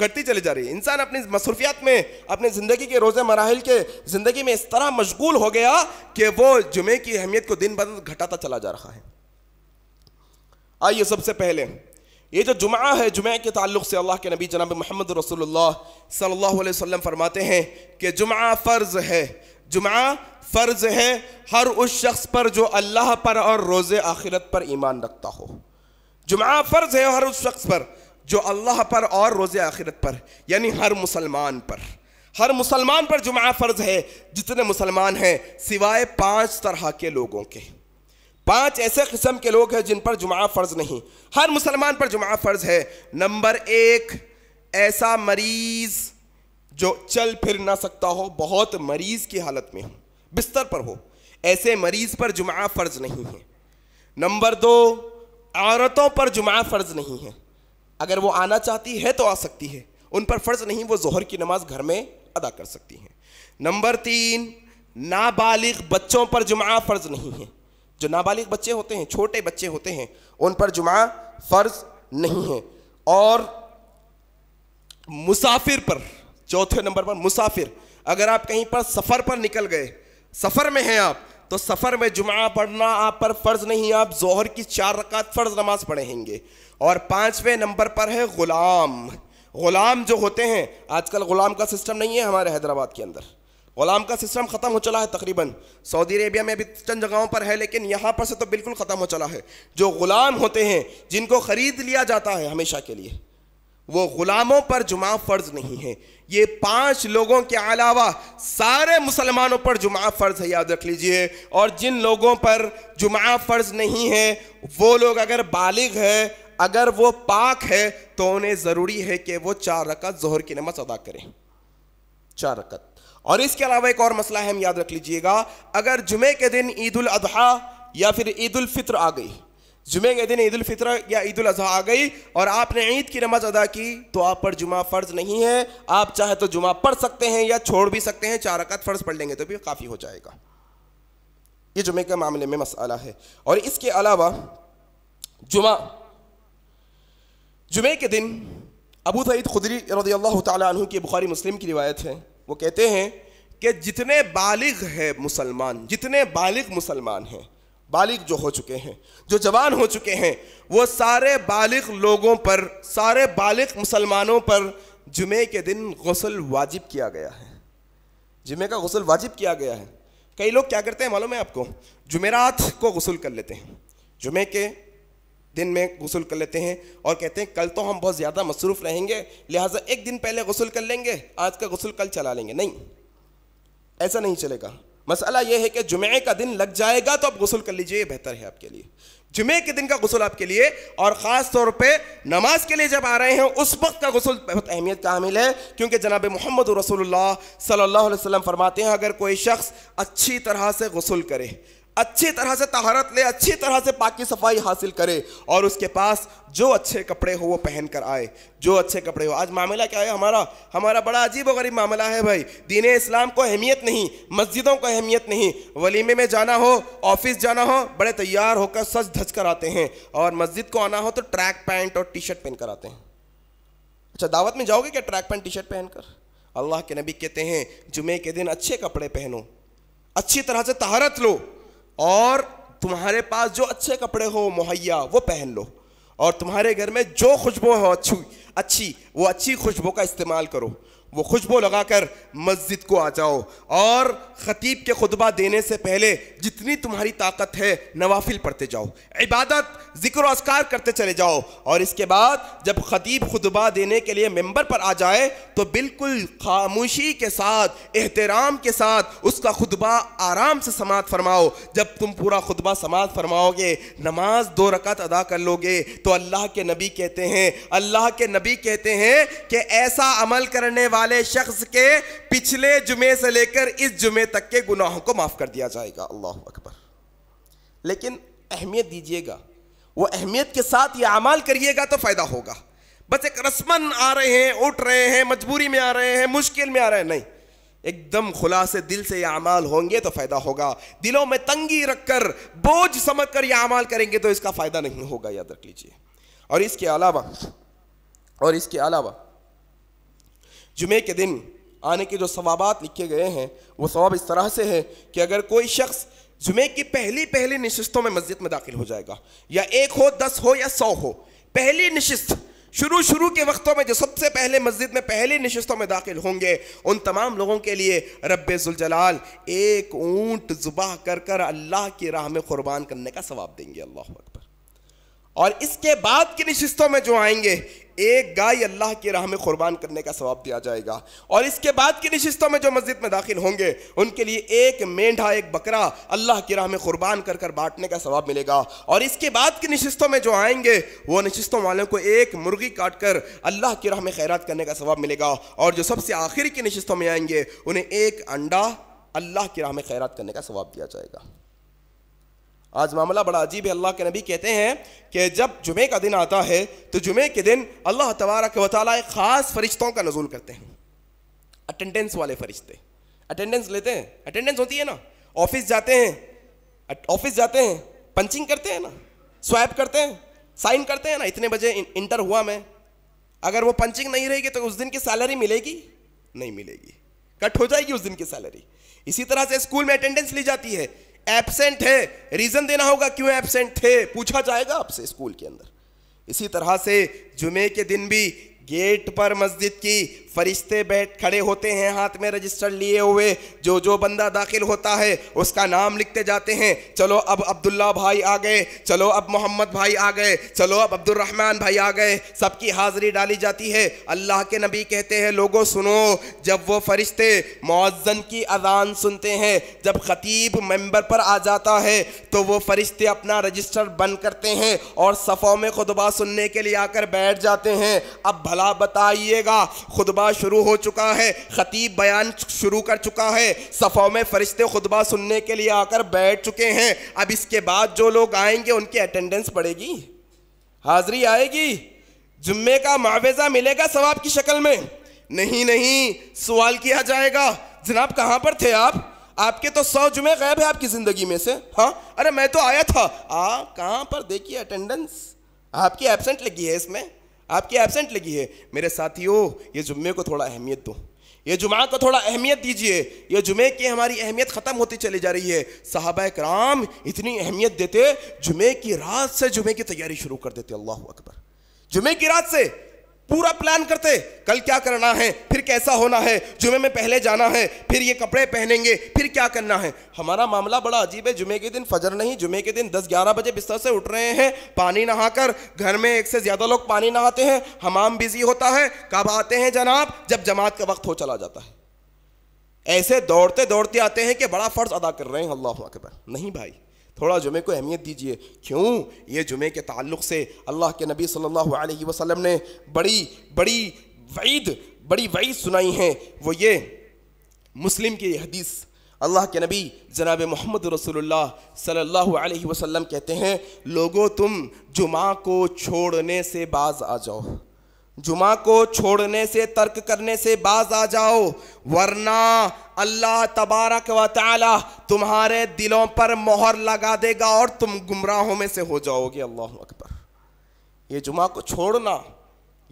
घटती चली जा रही है इंसान अपनी मसरूफियात में अपने ज़िंदगी के रोजे मराहल के ज़िंदगी में इस तरह मशगूल हो गया कि वो जुमे की अहमियत को दिन ब दिन घटाता चला जा रहा है आइए सबसे पहले ये जो जुमा है जुमे के ताल्लुक से अल्लाह के नबी जनाब मोहम्मद रसोल्ला सल्लल्लाहु फरमाते हैं कि जुमा फ़र्ज़ है जुमा फ़र्ज़ है हर उस शख्स पर जो अल्लाह पर और रोज़ आखिरत पर ईमान रखता हो जुमा फ़र्ज़ है हर उस शख्स पर जो अल्लाह पर और रोज़ आखिरत पर यानी हर मुसलमान पर हर मुसलमान पर जुमा फ़र्ज़ है जितने मुसलमान हैं सिवाय पांच तरह के लोगों के पांच ऐसे किस्म के लोग हैं जिन पर जुमा फ़र्ज़ नहीं हर मुसलमान पर जुमा फ़र्ज़ है नंबर एक ऐसा मरीज़ जो चल फिर ना सकता हो बहुत मरीज़ की हालत में हो बिस्तर पर हो ऐसे मरीज़ पर जुमा फ़र्ज़ नहीं है नंबर दो औरतों पर जुमा फ़र्ज़ नहीं है अगर वो आना चाहती है तो आ सकती है उन पर फ़र्ज नहीं वो जोहर की नमाज घर में अदा कर सकती हैं नंबर तीन नाबालिग बच्चों पर जुमा फ़र्ज नहीं है जो नाबालिग बच्चे होते हैं छोटे बच्चे होते हैं उन पर जुमा फ़र्ज नहीं है और मुसाफिर पर चौथे नंबर पर मुसाफिर अगर आप कहीं पर सफ़र पर निकल गए सफ़र में हैं आप तो सफ़र में जुमा पढ़ना आप पर फ़र्ज़ नहीं आप जहर की चार रकात फ़र्ज़ नमाज पढ़ेंगे और पांचवें नंबर पर है गुलाम गुलाम जो होते हैं आजकल गुलाम का सिस्टम नहीं है हमारे हैदराबाद के अंदर गुलाम का सिस्टम ख़त्म हो चला है तकरीबन सऊदी अरेबिया में भी चंद जगहों पर है लेकिन यहाँ पर से तो बिल्कुल ख़त्म हो चला है जो गुलाम होते हैं जिनको ख़रीद लिया जाता है हमेशा के लिए वो गुलामों पर जुमा फ़र्ज़ नहीं है ये पांच लोगों के अलावा सारे मुसलमानों पर जुमा फ़र्ज़ है याद रख लीजिए और जिन लोगों पर जुमा फ़र्ज़ नहीं है वो लोग अगर बालिग है अगर वो पाक है तो उन्हें ज़रूरी है कि वो चार रकत जोहर की नमाज अदा करें चार रकत और इसके अलावा एक और मसला है हम याद रख लीजिएगा अगर जुमे के दिन ईद उल अजहा या फिर ईद उल फित्र आ गई जुमे के दिन ईद उल फित्र या ईद उल अजहा आ गई और आपने ईद की नमाज अदा की तो आप पर जुमा फ़र्ज़ नहीं है आप चाहे तो जुमा पढ़ सकते हैं या छोड़ भी सकते हैं चार रकत फ़र्ज़ पढ़ लेंगे तो भी काफ़ी हो जाएगा ये जुमे के मामले में मसला है और इसके अलावा जुमा जुमे के दिन अबू सईद खुदरी रदी अल्लाह तु की बुखारी मुस्लिम की रिवायत है वो कहते हैं कि जितने बालिग है मुसलमान जितने बालिग मुसलमान हैं बालिग जो हो चुके हैं जो जवान हो चुके हैं वो सारे बालिग लोगों पर सारे बालिग मुसलमानों पर जुमे के दिन गसल वाजिब किया गया है जुमे का गसल वाजिब किया गया है कई लोग क्या करते हैं मालूम है आपको जुमेरात को गसल कर लेते हैं जुमे के दिन में गसल कर लेते हैं और कहते हैं कल तो हम बहुत ज़्यादा मसरूफ़ रहेंगे लिहाजा एक दिन पहले गसल कर लेंगे आज का गसल कल चला लेंगे नहीं ऐसा नहीं चलेगा मसला यह है कि जुमे का दिन लग जाएगा तो आप गसल कर लीजिए बेहतर है आपके लिए जुमे के दिन का गसल आपके लिए और ख़ास तौर पे नमाज के लिए जब आ रहे हैं उस वक्त का गसल बहुत अहमियत का हामिल है क्योंकि जनाब मोहम्मद रसोल्ला सल्ला वसम फरमाते हैं अगर कोई शख्स अच्छी तरह से गसल करे अच्छी तरह से तहारत ले अच्छी तरह से पाकि सफाई हासिल करे और उसके पास जो अच्छे कपड़े हो वो पहन कर आए जो अच्छे कपड़े हो आज मामला क्या है हमारा हमारा बड़ा अजीब गरीब मामला है भाई दीन इस्लाम को अहमियत नहीं मस्जिदों को अहमियत नहीं वलीमे में जाना हो ऑफिस जाना हो बड़े तैयार होकर सच धज कर आते हैं और मस्जिद को आना हो तो ट्रैक पैंट और टी शर्ट पहन कर आते हैं अच्छा दावत में जाओगे क्या ट्रैक पैंट टी शर्ट पहनकर अल्लाह के नबी कहते हैं जुमे के दिन अच्छे कपड़े पहनो अच्छी तरह से तहारत लो और तुम्हारे पास जो अच्छे कपड़े हो मुहैया वो पहन लो और तुम्हारे घर में जो खुशबू हो अच्छी अच्छी वो अच्छी खुशबू का इस्तेमाल करो वो खुशबू लगाकर मस्जिद को आ जाओ और ख़तीब के खुतबा देने से पहले जितनी तुम्हारी ताकत है नवाफिल पढ़ते जाओ इबादत जिक्र असकार करते चले जाओ और इसके बाद जब ख़तीब खुतबा देने के लिए मेंबर पर आ जाए तो बिल्कुल खामोशी के साथ एहतराम के साथ उसका खुतबा आराम से समात फरमाओ जब तुम पूरा खुतबा समात फरमाओगे नमाज दो रकत अदा कर लोगे तो अल्लाह के नबी कहते हैं अल्लाह के नबी कहते हैं कि ऐसा अमल करने वाला वाले शख्स के पिछले जुमे से लेकर इस जुमे तक के गुनाहों को माफ़ कर दिया जाएगा अल्लाह अकबर लेकिन अहमियत दीजिएगा वो अहमियत के साथ ये अमाल करिएगा तो फ़ायदा होगा बस एक रस्मन आ रहे हैं उठ रहे हैं मजबूरी में आ रहे हैं मुश्किल में आ रहे हैं नहीं एकदम खुलासे दिल से यह अमाल होंगे तो फ़ायदा होगा दिलों में तंगी रखकर बोझ समझ कर यह अमाल करेंगे तो इसका फ़ायदा नहीं होगा याद रख लीजिए और इसके अलावा और इसके अलावा जुमे के दिन आने के जो सवाबात लिखे गए हैं वो सवाब इस तरह से है कि अगर कोई शख्स जुमे की पहली पहली नशस्तों में मस्जिद में दाखिल हो जाएगा या एक हो दस हो या सौ हो पहली नशस्त शुरू शुरू के वक्तों में जो सबसे पहले मस्जिद में पहली नशस्तों में दाखिल होंगे उन तमाम लोगों के लिए रब एक ऊँट जुबाह कर कर अल्लाह की राह में क़ुरबान करने का सवाब देंगे अल्लाह अकबर और इसके बाद की नशस्तों में जो आएंगे एक गाय अल्लाह की राह में कुर्बान करने का सवाब दिया जाएगा और इसके बाद की नशस्तों में जो मस्जिद में दाखिल होंगे उनके लिए एक मेंढा एक बकरा अल्लाह की राह में कुर्बान कर कर बांटने का सवाब मिलेगा और इसके बाद की नशस्तों में जो आएंगे वो नशस्तों वालों को एक मुर्गी काट कर अल्लाह की राह में खैरत करने का सवाब मिलेगा और जो सबसे आखिर की नशस्तों में आएंगे उन्हें एक अंडा अल्लाह की राह में खैरत करने का सवाब दिया जाएगा आज मामला बड़ा अजीब है अल्लाह के नबी कहते हैं कि जब जुमे का दिन आता है तो जुमे के दिन अल्लाह तबारक व ख़ास फरिश्तों का नजूल करते हैं अटेंडेंस वाले फरिश्ते अटेंडेंस लेते हैं अटेंडेंस होती है ना ऑफिस जाते हैं ऑफिस जाते हैं पंचिंग करते हैं ना स्वैप करते हैं साइन करते हैं ना इतने बजे इंटर हुआ मैं अगर वो पंचिंग नहीं रहेगी तो उस दिन की सैलरी मिलेगी नहीं मिलेगी कट हो जाएगी उस दिन की सैलरी इसी तरह से स्कूल में अटेंडेंस ली जाती है एबसेंट है रीजन देना होगा क्यों एबसेंट थे पूछा जाएगा आपसे स्कूल के अंदर इसी तरह से जुमे के दिन भी गेट पर मस्जिद की फरिश्ते बैठ खड़े होते हैं हाथ में रजिस्टर लिए हुए जो जो बंदा दाखिल होता है उसका नाम लिखते जाते हैं चलो अब अब्दुल्ला भाई आ गए चलो अब मोहम्मद भाई आ गए चलो अब अब्दुलरहमान भाई आ गए सबकी हाजिरी डाली जाती है अल्लाह के नबी कहते हैं लोगों सुनो जब वो फरिश्ते मौजन की अजान सुनते हैं जब खतीब मेम्बर पर आ जाता है तो वो फरिश्ते अपना रजिस्टर बंद करते हैं और सफ़ों में खुतबा सुनने के लिए आकर बैठ जाते हैं अब भला बताइएगा खुतबा शुरू हो चुका है ख़तीब बयान शुरू कर चुका है सफ़ों में फ़रिश्ते खुतबा सुनने के लिए आकर बैठ चुके हैं अब इसके बाद जो लोग आएंगे उनकी अटेंडेंस बढ़ेगी हाजिरी आएगी जुम्मे का मुआवजा मिलेगा सवाब की शक्ल में नहीं नहीं सवाल किया जाएगा जनाब कहाँ पर थे आप आपके तो सौ जुमे गायब है आपकी ज़िंदगी में से हाँ अरे मैं तो आया था आप कहाँ पर देखिए अटेंडेंस आपकी एबसेंट लगी है इसमें आपकी एबसेंट लगी है मेरे साथियों ये जुम्मे को थोड़ा अहमियत दो ये जुमा को थोड़ा अहमियत दीजिए ये जुमे की हमारी अहमियत ख़त्म होती चली जा रही है साहब कराम इतनी अहमियत देते जुमे की रात से जुमे की तैयारी शुरू कर देते अल्लाह अकबर जुमे की रात से पूरा प्लान करते कल क्या करना है फिर कैसा होना है जुमे में पहले जाना है फिर ये कपड़े पहनेंगे फिर क्या करना है हमारा मामला बड़ा अजीब है जुमे के दिन फजर नहीं जुमे के दिन 10-11 बजे बिस्तर से उठ रहे हैं पानी नहाकर घर में एक से ज़्यादा लोग पानी नहाते हैं हमाम बिजी होता है कब आते हैं जनाब जब जमात का वक्त हो चला जाता है ऐसे दौड़ते दौड़ते आते हैं कि बड़ा फ़र्ज़ अदा कर रहे हैं अल्लाह के नहीं भाई थोड़ा जुमे को अहमियत दीजिए क्यों ये जुमे के ताल्लुक़ से अल्लाह के नबी सल्लल्लाहु अलैहि वसल्लम ने बड़ी बड़ी वईद बड़ी वईद सुनाई है वो ये मुस्लिम की हदीस अल्लाह के नबी जनाब मोहम्मद रसोल्ला सल्ला वसम कहते हैं लोगों तुम जुमा को छोड़ने से बाज आ जाओ जुमा को छोड़ने से तर्क करने से बाज आ जाओ वरना अल्लाह तबारक व तुम्हारे दिलों पर मोहर लगा देगा और तुम गुमराहों में से हो जाओगे अल्लाह अकबर ये जुमा को छोड़ना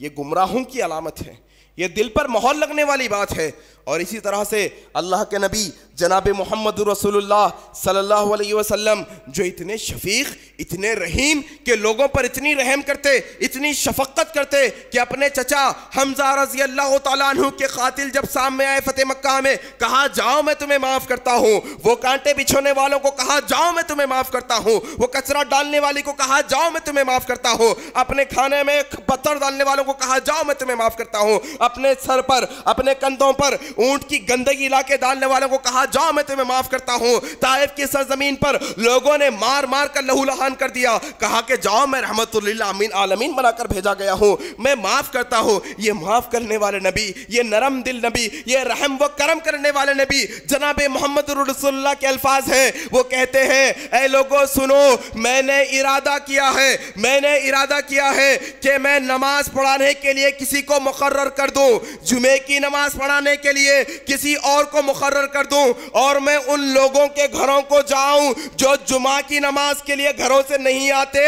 ये गुमराहों की अलामत है ये दिल पर माहौल लगने वाली बात है और इसी तरह से अल्लाह के नबी जनाब मोहम्मद रसूलुल्लाह सल्लल्लाहु अलैहि वसल्लम जो इतने शफीक इतने रहीम के लोगों पर इतनी रहम करते इतनी शफक्त करते कि अपने चचा हमजा रजी अल्लाह तु के कातिल जब सामने आए फ़तेह मक्का में कहा जाओ मैं तुम्हें माफ़ करता हूँ वो कांटे बिछोने वालों को कहा जाओ मैं तुम्हें माफ़ करता हूँ वो कचरा डालने वाले को कहा जाओ मैं तुम्हें माफ़ करता हूँ अपने खाने में पत्थर डालने वालों को कहा जाओ मैं तुम्हें माफ़ करता हूँ अपने सर पर अपने कंधों पर ऊंट की गंदगी ला के डालने वालों को कहा जाओ मैं तुम्हें माफ करता हूं ताइफ की सरजमीन पर लोगों ने मार मार कर लहूलहान कर दिया कहा कि जाओ मैं रहमत आमीन आलमीन बनाकर भेजा गया हूं मैं माफ करता हूं ये माफ करने वाले नबी ये नरम दिल नबी ये रहम व करम करने वाले नबी जनाब मोहम्मद रसुल्ला के अल्फाज हैं वो कहते हैं ए लोगो सुनो मैंने इरादा किया है मैंने इरादा किया है कि मैं नमाज पढ़ाने के लिए किसी को मुकर्र कर दूं जुमे की नमाज पढ़ाने के लिए किसी और को मुकर कर दू और मैं उन लोगों के घरों को जाऊं जो जुमा की नमाज के लिए घरों से नहीं आते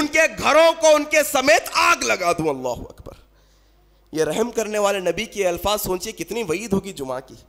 उनके घरों को उनके समेत आग लगा दू अल्लाह अकबर ये रहम करने वाले नबी के अल्फाज सोचिए कितनी वईद होगी जुमा की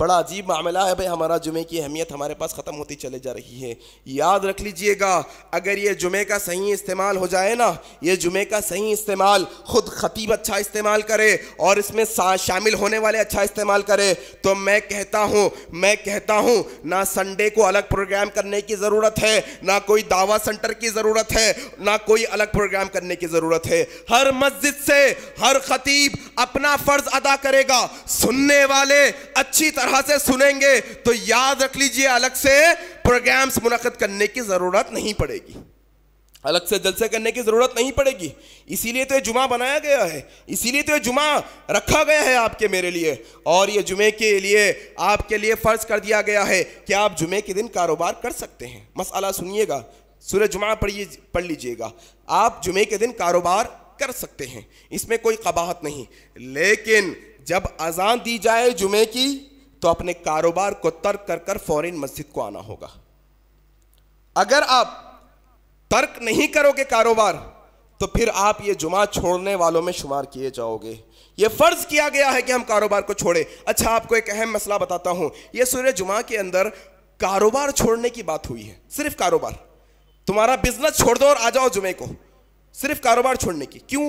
बड़ा अजीब मामला है भाई हमारा जुमे की अहमियत हमारे पास ख़त्म होती चले जा रही है याद रख लीजिएगा अगर ये जुमे का सही इस्तेमाल हो जाए ना ये जुमे का सही इस्तेमाल ख़ुद खतीब अच्छा इस्तेमाल करे और इसमें शामिल होने वाले अच्छा इस्तेमाल करे तो मैं कहता हूँ मैं कहता हूँ ना संडे को अलग प्रोग्राम करने की ज़रूरत है ना कोई दावा सेंटर की ज़रूरत है ना कोई अलग प्रोग्राम करने की ज़रूरत है हर मस्जिद से हर खतीब अपना फ़र्ज़ अदा करेगा सुनने वाले अच्छी तरह तरह से सुनेंगे तो याद रख लीजिए अलग से प्रोग्राम्स मुनद करने की ज़रूरत नहीं पड़ेगी अलग से जलसे करने की ज़रूरत नहीं पड़ेगी इसीलिए तो ये जुमा बनाया गया है इसीलिए तो ये जुमा रखा गया है आपके मेरे लिए और ये जुमे के लिए आपके लिए फ़र्ज़ कर दिया गया है कि आप जुमे के दिन कारोबार कर सकते हैं मसाला सुनिएगा सूर्य जुमा पढ़िए पढ़ लीजिएगा आप जुमे के दिन कारोबार कर सकते हैं इसमें कोई कबाहत नहीं लेकिन जब अजान दी जाए जुमे की तो अपने कारोबार को तर्क कर कर फॉरेन मस्जिद को आना होगा अगर आप तर्क नहीं करोगे कारोबार तो फिर आप ये जुमा छोड़ने वालों में शुमार किए जाओगे ये फ़र्ज़ किया गया है कि हम कारोबार को छोड़े अच्छा आपको एक अहम मसला बताता हूं ये सूर्य जुमा के अंदर कारोबार छोड़ने की बात हुई है सिर्फ कारोबार तुम्हारा बिजनेस छोड़ दो और आ जाओ जुमे को सिर्फ कारोबार छोड़ने की क्यों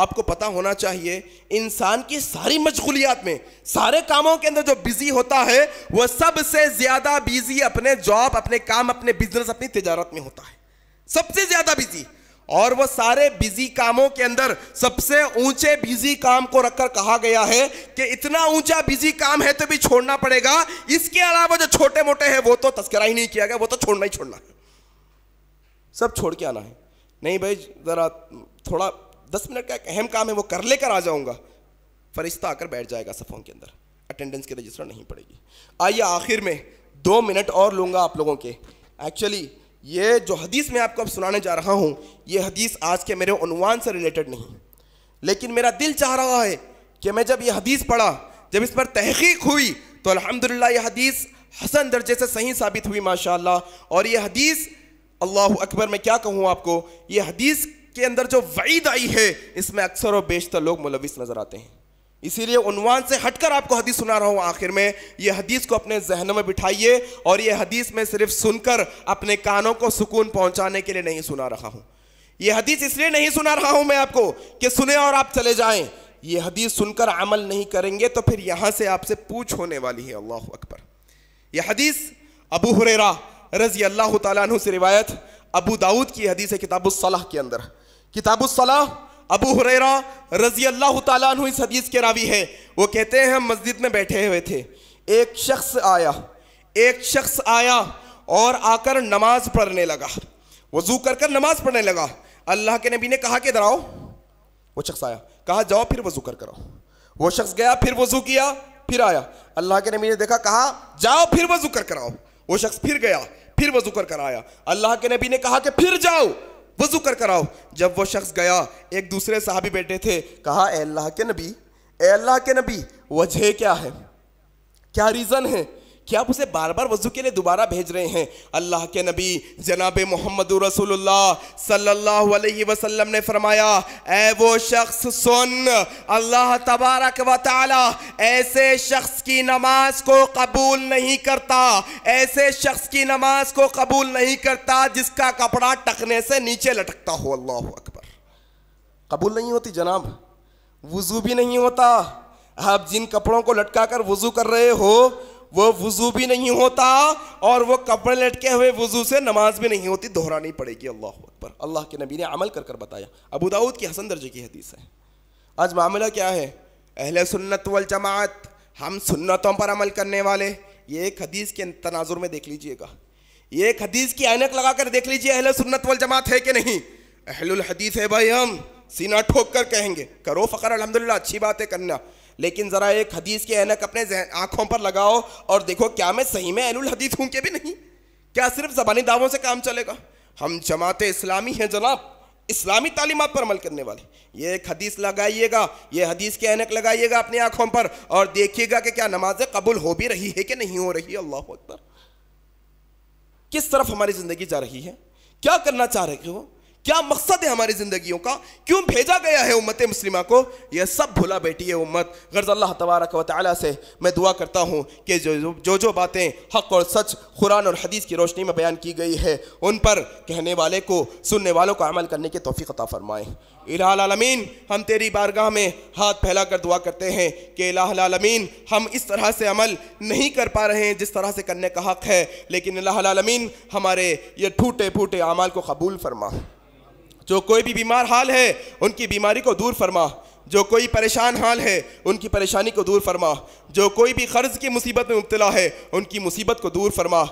आपको पता होना चाहिए इंसान की सारी मशगूलियात में सारे कामों के अंदर जो बिजी होता है वह सबसे ज्यादा बिजी अपने जॉब अपने काम अपने बिजनेस अपनी तजारत में होता है सबसे ज्यादा बिजी और वह सारे बिजी कामों के अंदर सबसे ऊंचे बिजी काम को रखकर कहा गया है कि इतना ऊंचा बिजी काम है तो भी छोड़ना पड़ेगा इसके अलावा जो छोटे मोटे हैं वो तो तस्करा ही नहीं किया गया वो तो छोड़ना ही छोड़ना है सब छोड़ के आना है नहीं भाई ज़रा थोड़ा दस मिनट का एक अहम काम है वो कर लेकर आ जाऊंगा फरिश्ता आकर बैठ जाएगा सफ़ों के अंदर अटेंडेंस की रजिस्टर नहीं पड़ेगी आइए आखिर में दो मिनट और लूँगा आप लोगों के एक्चुअली ये जो हदीस मैं आपको अब सुनाने जा रहा हूँ ये हदीस आज के मेरे उनवान से रिलेटेड नहीं लेकिन मेरा दिल चाह रहा है कि मैं जब ये हदीस पढ़ा जब इस पर तहकीक हुई तो अलहमदिल्ला यह हदीस हसन दर्जे से सही साबित हुई माशाल्लाह और यह हदीस अल्लाह अकबर मैं क्या कहूँ आपको यह हदीस के अंदर जो वईद आई है इसमें अक्सर और बेशतर लोग मुलविस नज़र आते हैं इसीलिए उनवान से हटकर आपको हदीस सुना रहा हूँ आखिर में ये हदीस को अपने जहन में बिठाइए और ये हदीस में सिर्फ सुनकर अपने कानों को सुकून पहुँचाने के लिए नहीं सुना रहा हूँ ये हदीस इसलिए नहीं सुना रहा हूँ मैं आपको कि सुने और आप चले जाएँ ये हदीस सुनकर अमल नहीं करेंगे तो फिर यहाँ से आपसे पूछ होने वाली है अल्लाह अकबर यह हदीस अबू हुरेरा रजी अल्लाह तु से रिवायत अबू दाऊद की हदीस है किताबुल के अंदर किताबुसलाह अबू हुरैरा रजी अल्लाह तुम इस हदीस के रावी है वो कहते हैं हम मस्जिद में बैठे हुए थे एक शख्स आया एक शख्स आया और आकर नमाज पढ़ने लगा वजू कर कर नमाज पढ़ने लगा अल्लाह के नबी ने कहा कि इधर आओ वो शख्स आया कहा जाओ फिर वजू कर कराओ वो शख्स गया फिर वजू किया फिर आया अल्लाह के नबी ने देखा कहा जाओ फिर वजू कर कराओ वो शख्स फिर गया फिर वजू कर कर आया अल्लाह के नबी ने कहा कि फिर जाओ वजू कर कराओ जब वो शख्स गया एक दूसरे साहबी बैठे थे कहा अल्लाह के नबी अल्लाह के नबी वजह क्या है क्या रीज़न है क्या आप उसे बार बार वजू के लिए दोबारा भेज रहे हैं अल्लाह के नबी जनाब मोहम्मद सल्लल्लाहु अलैहि वसल्लम ने फरमाया ए वो शख्स सुन अल्लाह तबारक वाली ऐसे शख्स की नमाज को कबूल नहीं करता ऐसे शख्स की नमाज को कबूल नहीं करता जिसका कपड़ा टकने से नीचे लटकता हो अल्लाह अकबर कबूल नहीं होती जनाब वज़ू भी नहीं होता आप जिन कपड़ों को लटका कर वज़ू कर रहे हो वो वजू भी नहीं होता और वो कपड़े लटके हुए वजू से नमाज भी नहीं होती दोहरानी पड़ेगी अल्लाह पर अल्लाह के नबी ने अमल कर कर बताया अबू दाऊद की हसन दर्जे की हदीस है आज मामला क्या है अहल सुन्नत वल जमात हम सुन्नतों पर अमल करने वाले ये एक हदीस के तनाजुर में देख लीजिएगा ये एक हदीस की ऐनक लगा कर देख लीजिए अहल सुन्नत वल जमात है कि नहीं अहल हदीस है भाई हम सीना ठोक कर कहेंगे करो फ़खर अलहमदिल्ला अच्छी बात है करना लेकिन ज़रा एक हदीस के एनक अपने आँखों पर लगाओ और देखो क्या मैं सही में अनुल हदीस हूँ कि भी नहीं क्या सिर्फ ज़बानी दावों से काम चलेगा हम जमात इस्लामी हैं जनाब इस्लामी तालीमत पर अमल करने वाले ये एक हदीस लगाइएगा ये हदीस के एनक लगाइएगा अपनी आँखों पर और देखिएगा कि क्या नमाज़ें कबूल हो भी रही है कि नहीं हो रही अल्लाह अकबर किस तरफ हमारी ज़िंदगी जा रही है क्या करना चाह रहे हो क्या मकसद है हमारी जिंदगियों का क्यों भेजा गया है उम्मत मुस्लिमा को यह सब भुला बैठी है उम्मत गर्ज अल्लाह तबारक वाली से मैं दुआ करता हूँ कि जो जो जो बातें हक और सच कुरान और हदीस की रोशनी में बयान की गई है उन पर कहने वाले को सुनने वालों को अमल करने की तोफ़ी अता फ़रमाएँ इलामीन हम तेरी बारगाह में हाथ फैला कर दुआ करते हैं कि इलामीन हम इस तरह से अमल नहीं कर पा रहे हैं जिस तरह से करने का हक़ है लेकिन अलामीन हमारे ये टूटे फूटे अमाल को कबूल फरमा जो कोई भी बीमार हाल है उनकी बीमारी को दूर फरमा जो कोई परेशान हाल है उनकी परेशानी को दूर फरमा जो कोई भी कर्ज़ की मुसीबत में मुबतला है उनकी मुसीबत को दूर फरमा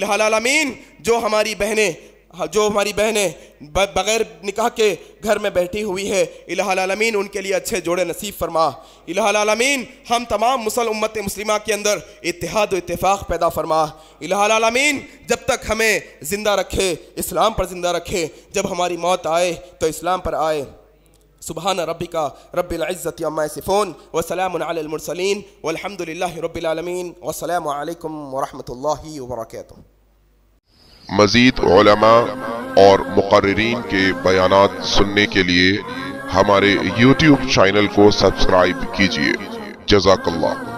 इलामीन जो हमारी बहनें हाँ, जो हमारी बहनें बग़ैर निकाह के घर में बैठी हुई है इलामीन उनके लिए अच्छे जोड़े नसीब फरमा इलामीन हम तमाम मुसल उम्मत मुस्लिमा के अंदर इतिहाद इतफ़ाक़ पैदा फरमा इलामीन जब तक हमें ज़िंदा रखे इस्लाम पर ज़िंदा रखे जब हमारी मौत आए तो इस्लाम पर आए सुबह रबिका रबिल्ज़त यमसिफ़ोन वसलामसलिन वलहमदिल्ला रबालमीन वसलम वरम्ह वर्क मजीद और मुकर्रीन के बयान सुनने के लिए हमारे यूट्यूब चैनल को सब्सक्राइब कीजिए जजाकल्ला